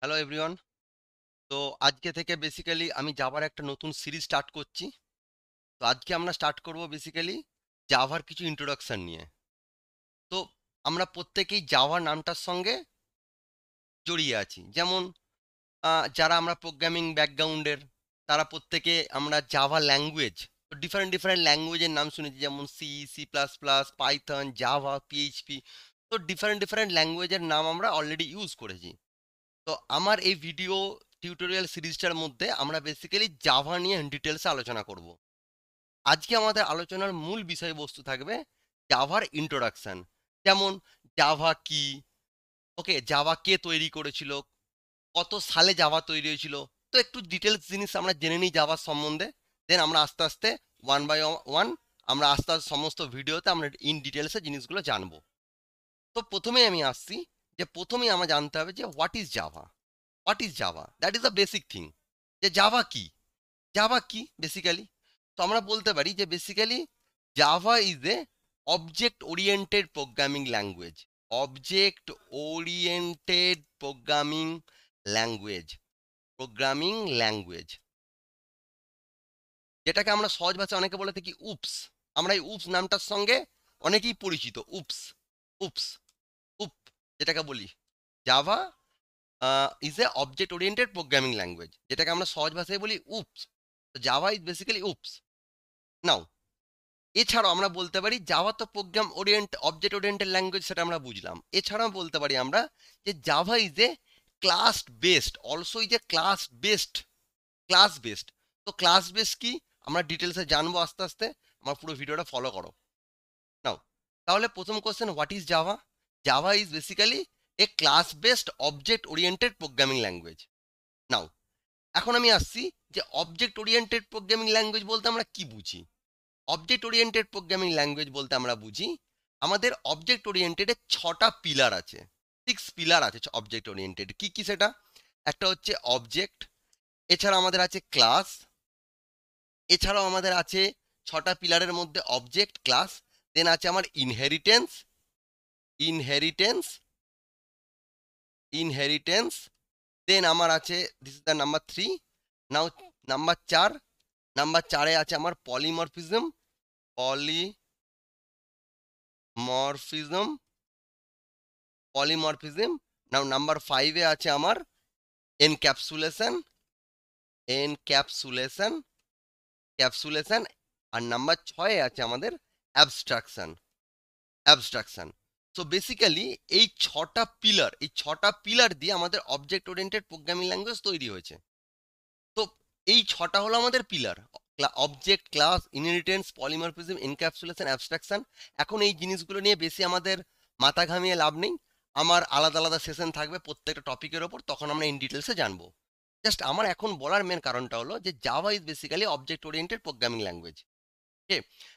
hello everyone তো আজকে থেকে বেসিক্যালি আমি জাভার একটা নতুন সিরিজ স্টার্ট করছি তো আজকে আমরা স্টার্ট করব বেসিক্যালি জাভার কিছু ইন্ট্রোডাকশান নিয়ে তো আমরা প্রত্যেকেই জাভা নামটার সঙ্গে জড়িয়ে আছি যেমন যারা আমরা প্রোগ্রামিং ব্যাকগ্রাউন্ডের তারা প্রত্যেকে আমরা জাভা ল্যাঙ্গুয়েজ ডিফারেন্ট ডিফারেন্ট ল্যাঙ্গুয়েজের নাম শুনেছি যেমন C C plus plus Python Java PHP তো ডিফারেন্ট ডিফারেন্ট ল্যাঙ্গুয়েজের নাম আমরা অলরেডি ইউজ করেছি তো আমার এই ভিডিও টিউটোরিয়াল সিরিজটার মধ্যে আমরা বেসিক্যালি জাভা নিয়ে ডিটেলসে আলোচনা করব আজকে আমাদের আলোচনার মূল বিষয়বস্তু থাকবে জাভার ইন্ট্রোডাকশান যেমন জাভা কি ওকে জাভা কে তৈরি করেছিল কত সালে জাভা তৈরি হয়েছিল তো একটু ডিটেলস জিনিস আমরা জেনে নিই জাভার সম্বন্ধে দেন আমরা আস্তে আস্তে ওয়ান বাই ওয়ান আমরা আস্তে আস্তে সমস্ত ভিডিওতে আমরা ইন ডিটেলসে জিনিসগুলো জানবো তো প্রথমে আমি আসছি যে প্রথমেই আমার জানতে হবে যে what is Java what is Java that is the basic thing যে জাভা কি জাভা কি বেসিক্যালি তো আমরা বলতে পারি যে basically Java is a object oriented programming language object oriented programming language programming language যেটাকে আমরা সহজ ভাষায় অনেকে বলে থাকি উপস আমরা এই উপস নামটার সঙ্গে অনেকেই পরিচিত উপস উপস যেটাকে বলি Java is a object oriented programming language যেটাকে আমরা সহজ ভাষায় বলি উপস তো Java is basically oops now এছাড়াও আমরা বলতে পারি জাভা তো program orient object oriented language সেটা আমরা বুঝলাম এছাড়াও বলতে পারি আমরা যে Java is a class based also is a class based class based তো ক্লাস বেসড কি আমরা ডিটেলসে জানবো আস্তে আস্তে আমার পুরো ভিডিওটা ফলো করো নাও তাহলে প্রথম question what is Java Java is basically a class based object oriented programming language now এখন আমি আসছি যে অবজেক্ট ওরিয়েন্টেড প্রোগ্রামিং ল্যাঙ্গুয়েজ বলতে আমরা কি বুঝি অবজেক্ট ওরিয়েন্টেড প্রোগ্রামিং ল্যাঙ্গুয়েজ বলতে আমরা বুঝি আমাদের অবজেক্ট ওরিয়েন্টেডে ছটা পিলার আছে সিক্স পিলার আছে অবজেক্ট ওরিয়েন্টেড কি কি সেটা একটা হচ্ছে অবজেক্ট এছাড়া আমাদের আছে ক্লাস এছাড়াও আমাদের আছে ছটা পিলারের মধ্যে অবজেক্ট ক্লাস দেন আছে আমার ইনহেরিটেন্স ইনহেরিটেন্স ইনহেরিটেন্স দেন আমার আছে this is the number three now number চার নাম্বার চারে আছে আমার polymorphism polymorphism polymorphism now number ফাইভে আছে আমার এনক্যাপসুলেশন এনক্যাপসুলেশন ক্যাপসুলেশন আর নাম্বার ছয়ে আছে আমাদের অ্যাবস্ট্রাকশন অ্যাবস্ট্রাকশন সো বেসিক্যালি এই ছটা পিলার এই ছটা পিলার দিয়ে আমাদের অবজেক্ট ওরিয়েন্টেড প্রোগ্রামিং ল্যাঙ্গুয়েজ তৈরি হয়েছে তো এই ছটা হলো আমাদের pillar object class inheritance polymorphism encapsulation abstraction এখন এই জিনিসগুলো নিয়ে বেশি আমাদের মাথা ঘামিয়ে লাভ নেই আমার আলাদা আলাদা সেশন থাকবে প্রত্যেকটা টপিকের ওপর তখন আমরা ইন ডিটেলসে জানবো জাস্ট আমার এখন বলার মেন কারণটা হলো যে Java is basically object oriented programming language okay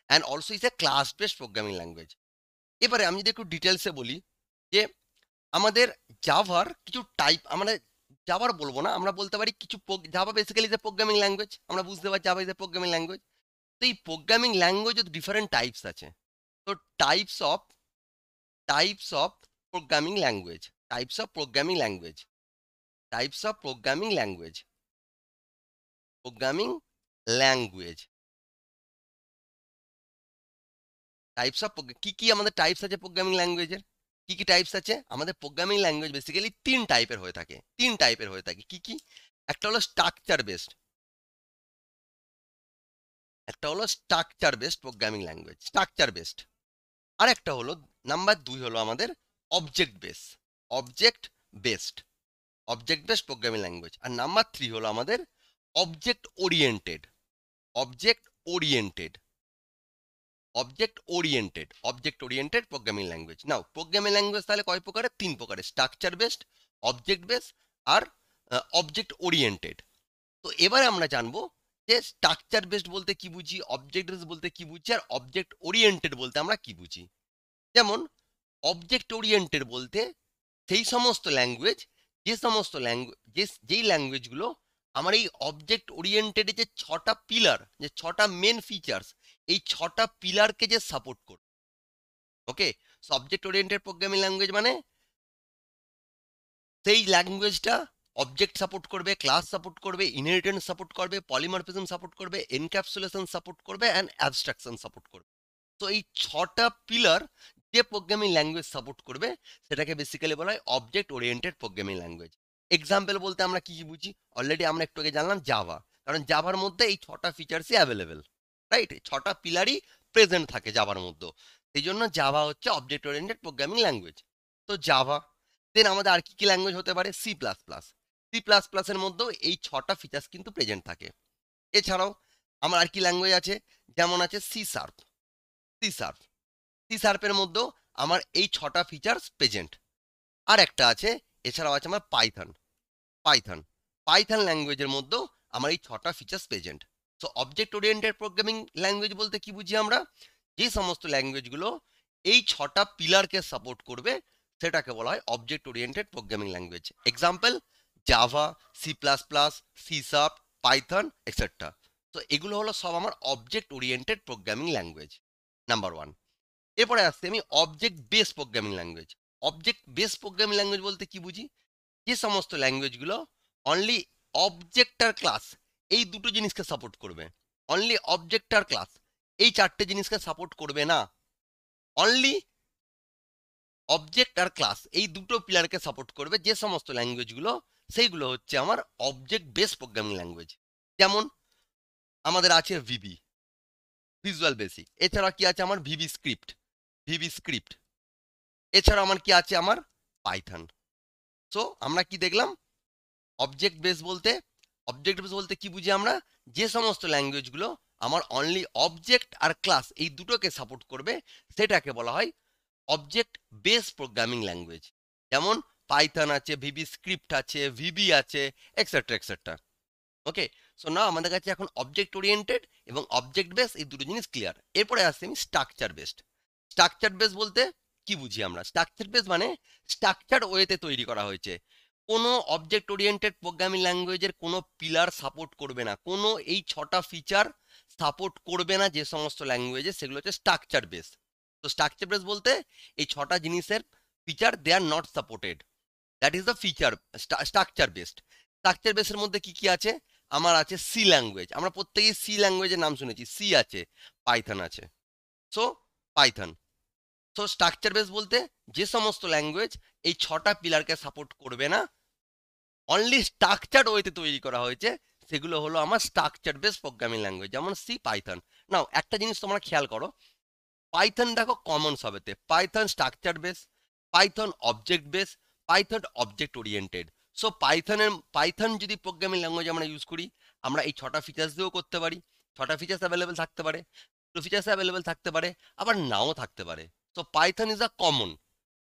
and also is a class based programming language এবারে আমি যদি একটু ডিটেলসে বলি যে আমাদের জাভার কিছু টাইপ আমরা জাভার বলবো না আমরা বলতে পারি কিছু Java basically is a programming language আমরা বুঝতে পারি Java is a programming language তো এই প্রোগ্রামিং ল্যাঙ্গুয়েজ ডিফারেন্ট টাইপস আছে তো types of types of programming language types of programming language types of programming language programming language types of কি কি আমাদের টাইপস আছে প্রোগ্রামিং ল্যাঙ্গুয়েজের কি কি টাইপস আছে আমাদের প্রোগ্রামিং ল্যাঙ্গুয়েজ বেসিক্যালি তিন টাইপের হয়ে থাকে তিন টাইপের হয়ে থাকে কি কি একটা হলো স্ট্রাকচার বেসড একটা হলো structure based programming language structure based আর একটা হলো নাম্বার দুই হলো আমাদের object base object based object based programming language আর নাম্বার থ্রি হলো আমাদের object oriented object oriented object oriented object oriented programming language now programming language তাহলে কয় প্রকারের তিন প্রকারের স্ট্রাকচার বেসড অবজেক্ট বেস আর অবজেক্ট ওরিয়েন্টেড তো এবারে আমরা জানবো যে স্ট্রাকচার বেসড বলতে কি বুঝি অবজেক্ট বেসড বলতে কি বুঝি আর অবজেক্ট ওরিয়েন্টেড বলতে আমরা কি বুঝি যেমন অবজেক্ট ওরিয়েন্টেড বলতে সেই সমস্ত ল্যাঙ্গুয়েজ যে সমস্ত ল্যাঙ্গুয়েজ যেই ল্যাঙ্গুয়েজগুলো আমার এই অবজেক্ট ওরিয়েন্টেড যে ছটা পিলার যে ছটা মেন ফিচার্স এই ছটা পিলারকে যে সাপোর্ট করবে okay subject oriented programming language মানে সেই ল্যাঙ্গুয়েজটা অবজেক্ট সাপোর্ট করবে ক্লাস সাপোর্ট করবে ইনহেরিটেন্স সাপোর্ট করবে পলিমার্ফিজম সাপোর্ট করবে এনক্যাপসুলেশন সাপোর্ট করবে অ্যান্ড অ্যাবস্ট্রাকশন সাপোর্ট করবে তো এই ছটা পিলার যে প্রোগ্রামিং ল্যাঙ্গুয়েজ সাপোর্ট করবে সেটাকে বেসিক্যালি বলা হয় object oriented programming language example বলতে আমরা কী বুঝি অলরেডি আমরা একটু আগে জানলাম জাভা কারণ জাভার মধ্যে এই ছটা ফিচার্সই অ্যাভেলেবেল রাইট ছটা পিলারই প্রেজেন্ট থাকে জাভার মধ্যে সেই জন্য জাভা হচ্ছে অবজেক্ট ওরিয়েন্টেড প্রোগ্রামিং ল্যাঙ্গুয়েজ তো জাভা দেন আমাদের আর কি কি ল্যাঙ্গুয়েজ হতে পারে C plus plus C plus প্লাসের মধ্যেও এই ছটা ফিচার্স কিন্তু প্রেজেন্ট থাকে এছাড়াও আমার আর কি ল্যাঙ্গুয়েজ আছে যেমন আছে C sharp C sharp C সার্ফের মধ্যেও আমার এই ছটা ফিচার্স প্রেজেন্ট আর একটা আছে এছাড়াও আছে আমার পাইথন পাইথন পাইথন ল্যাঙ্গুয়েজের মধ্যেও আমার এই ছটা features present so object oriented programming language বলতে কি বুঝি আমরা যে সমস্ত ল্যাঙ্গুয়েজগুলো এই ছটা পিলারকে সাপোর্ট করবে সেটাকে বলা হয় object oriented programming language example Java C plus plus C sharp Python etcetera তো এগুলো হলো সব আমার object oriented programming language number one এরপরে আসছি আমি object base programming language object base programming language বলতে কি বুঝি যে সমস্ত ল্যাঙ্গুয়েজগুলো অনলি অবজেক্টার ক্লাস এই দুটো জিনিসকে সাপোর্ট করবে অনলি অবজেক্ট আর ক্লাস এই চারটে জিনিসকে সাপোর্ট করবে না অনলি অবজেক্ট আর ক্লাস এই দুটো পিলারকে সাপোর্ট করবে যে সমস্ত ল্যাঙ্গুয়েজগুলো সেইগুলো হচ্ছে আমার অবজেক্ট বেস প্রোগ্রামিং ল্যাঙ্গুয়েজ যেমন আমাদের আছে ভিবি ভিজুয়াল বেসিক এছাড়া কি আছে আমার ভিবি স্ক্রিপ্ট ভিবি স্ক্রিপ্ট এছাড়া আমার কি আছে আমার পাইথন সো আমরা কি দেখলাম অবজেক্ট বেস বলতে অবজেক্টিভস বলতে কি বুঝি আমরা যে সমস্ত ল্যাঙ্গুয়েজগুলো আমার অনলি অবজেক্ট আর ক্লাস এই দুটোকে সাপোর্ট করবে সেটাকে বলা হয় অবজেক্ট বেস প্রোগ্রামিং ল্যাঙ্গুয়েজ যেমন পাইথন আছে ভিবি স্ক্রিপ্ট আছে ভিবি আছে এক্সেট্রা এক্সেট্রা ওকে সো না আমাদের কাছে এখন অবজেক্ট ওরিয়েন্টেড এবং অবজেক্ট বেস এই দুটো জিনিস ক্লিয়ার এরপরে আসছি আমি স্ট্রাকচার বেসড স্ট্রাকচার বেস বলতে কি বুঝি আমরা স্ট্রাকচার বেস মানে স্ট্রাকচার ওয়েতে তৈরি করা হয়েছে কোনো অবজেক্ট ওরিয়েন্টেড প্রোগ্রামিং ল্যাঙ্গুয়েজের কোনো পিলার সাপোর্ট করবে না কোনো এই ছটা ফিচার সাপোর্ট করবে না যে সমস্ত ল্যাঙ্গুয়েজে সেগুলো হচ্ছে স্ট্রাকচার বেস তো স্ট্রাকচার বেস বলতে এই ছটা জিনিসের feature they are not supported that is the feature structure based structure বেসের মধ্যে কি কি আছে আমার আছে সি ল্যাঙ্গুয়েজ আমরা প্রত্যেকেই সি ল্যাঙ্গুয়েজের নাম শুনেছি সি আছে পাইথন আছে so Python so structure base বলতে যে সমস্ত ল্যাঙ্গুয়েজ এই ছটা পিলারকে সাপোর্ট করবে না অনলি স্ট্রাকচার ওয়েতে তৈরি করা হয়েছে সেগুলো হলো আমার স্ট্রাকচার বেস প্রোগ্রামিং ল্যাঙ্গুয়েজ যেমন সি পাইথন নাও একটা জিনিস তোমরা খেয়াল করো পাইথন দেখো কমন সবেতে Python structure base Python object base Python object oriented so পাইথনের পাইথন যদি প্রোগ্রামিং ল্যাঙ্গুয়েজ আমরা ইউজ করি আমরা এই ছটা ফিচার্স দিয়েও করতে পারি ছটা ফিচার্স অ্যাভেলেবেল থাকতে পারে ফিচার্স অ্যাভেলেবেল থাকতে পারে আবার নাও থাকতে পারে so Python is a common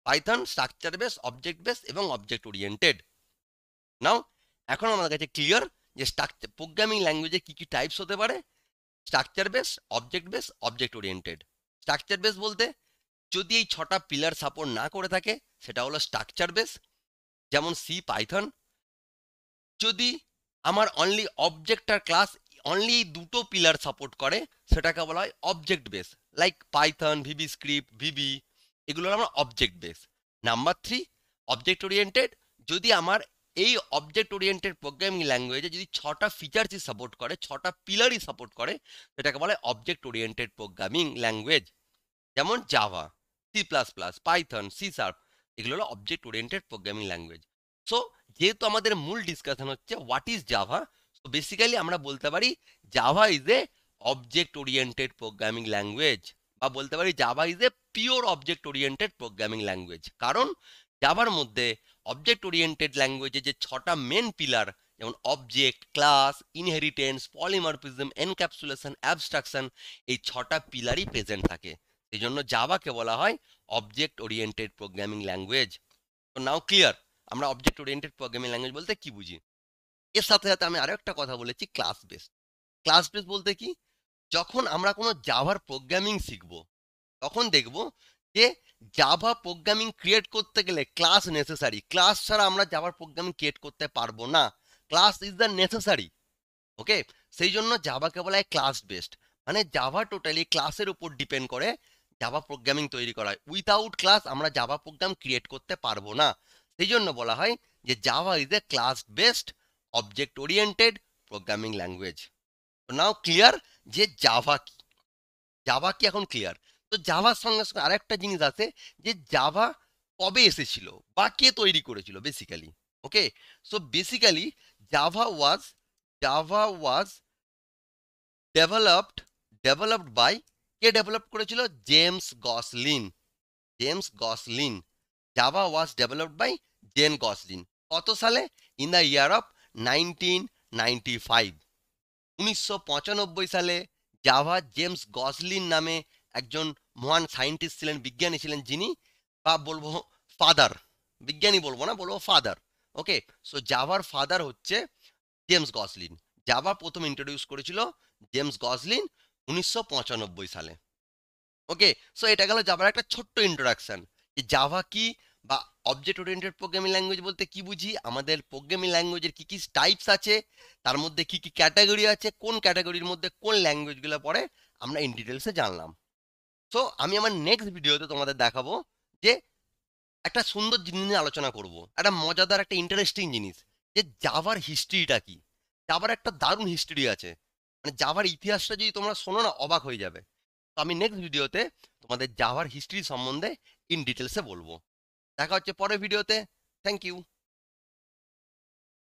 Python structure base object base এবং অবজেক্ট ওরিয়েন্টেড নাও এখন আমাদের কাছে ক্লিয়ার যে স্ট্রাকচার প্রোগ্রামিং ল্যাঙ্গুয়েজে কী কী টাইপস হতে পারে structure base object base object oriented structure base বলতে যদি এই ছটা পিলার সাপোর্ট না করে থাকে সেটা হলো স্ট্রাকচার বেস যেমন সি পাইথন যদি আমার অনলি অবজেক্ট আর ক্লাস অনলি এই দুটো পিলার সাপোর্ট করে সেটাকে বলা হয় object base like Python VB script VB এগুলো হলো আমার object base number three object oriented যদি আমার এই অবজেক্ট ওরিয়েন্টেড প্রোগ্রামিং ল্যাঙ্গুয়েজে যদি ছটা ফিচার্সই সাপোর্ট করে ছটা পিলারই সাপোর্ট করে সেটাকে বলে অবজেক্ট ওরিয়েন্টেড প্রোগ্রামিং ল্যাঙ্গুয়েজ যেমন Java C plus plus Python C sharp এগুলো হলো object oriented programming language so যেহেতু আমাদের মূল ডিসকাশন হচ্ছে what is Java so basically আমরা বলতে পারি Java is a object oriented programming language বা বলতে পারি Java is a pure object oriented programming language কারণ জাভার মধ্যে অবজেক্ট ওরিয়েন্টেড ল্যাঙ্গুয়েজে যে ছটা মেন পিলার যেমন object class inheritance polymorphism encapsulation abstraction এই ছটা পিলারই প্রেজেন্ট থাকে সেই জন্য জাভাকে বলা হয় অবজেক্ট ওরিয়েন্টেড প্রোগ্রামিং ল্যাঙ্গুয়েজ তো নাও ক্লিয়ার আমরা অবজেক্ট ওরিয়েন্টেড প্রোগ্রামিং ল্যাঙ্গুয়েজ বলতে কি বুঝি এর সাথে সাথে আমি আরও একটা কথা বলেছি ক্লাস বেস ক্লাস বেস বলতে কি যখন আমরা কোনো জাভার প্রোগ্রামিং শিখব তখন দেখব যে জাভা প্রোগ্রামিং ক্রিয়েট করতে গেলে ক্লাস নেসেসারি ক্লাস ছাড়া আমরা জাভার প্রোগ্রামিং ক্রিয়েট করতে পারবো না class is the necessary okay সেই জন্য জাভাকে বলা হয় ক্লাস বেসড মানে জাভা টোটালি ক্লাসের উপর ডিপেন্ড করে জাভা প্রোগ্রামিং তৈরি করা হয় উইথাউট ক্লাস আমরা জাভা প্রোগ্রাম ক্রিয়েট করতে পারবো না সেই জন্য বলা হয় যে Java is a class based object oriented programming language now clear যে জাভা কি জাভা কি এখন ক্লিয়ার তো জাভার সঙ্গে সঙ্গে আরেকটা জিনিস আছে যে জাভা কবে এসেছিল বা কে তৈরি করেছিল basically okay so basically Java was Java was developed developed by কে ডেভেলপ করেছিল James Gosling James Gosling Java was developed by James Gosling কত সালে in the year of nineteen ninety five উনিশশো সালে জাভা জেমস গসলিন নামে একজন মহান scientist ছিলেন বিজ্ঞানী ছিলেন যিনি বা বলবো ফাদার বিজ্ঞানী বলবো না বলবো ফাদার ওকে সো জাভার ফাদার হচ্ছে জেমস গসলিন জাভা প্রথম ইন্ট্রোডিউস করেছিল জেমস গসলিন উনিশশো সালে ওকে সো এটা গেল জাভার একটা ছোট্ট ইন্ট্রোডাকশান জাভা কি বা অবজেক্ট ওরিয়েন্টেড প্রোগ্রামিং ল্যাঙ্গুয়েজ বলতে কি বুঝি আমাদের প্রোগ্রামিং ল্যাঙ্গুয়েজের কী কী টাইপস আছে তার মধ্যে কী কী ক্যাটাগরি আছে কোন ক্যাটাগরির মধ্যে কোন ল্যাঙ্গুয়েজগুলো পড়ে আমরা ইন ডিটেলসে জানলাম সো আমি আমার নেক্সট ভিডিওতে তোমাদের দেখাবো যে একটা সুন্দর জিনিস নিয়ে আলোচনা করব একটা মজাদার একটা ইন্টারেস্টিং জিনিস যে জাভার হিস্ট্রিটা কি জাভার একটা দারুণ হিস্ট্রি আছে মানে যাওয়ার ইতিহাসটা যদি তোমরা শোনো না অবাক হয়ে যাবে তো আমি নেক্সট ভিডিওতে তোমাদের যাওয়ার হিস্ট্রি সম্বন্ধে ইন ডিটেলসে বলবো দেখা হচ্ছে পরের ভিডিওতে থ্যাংক ইউ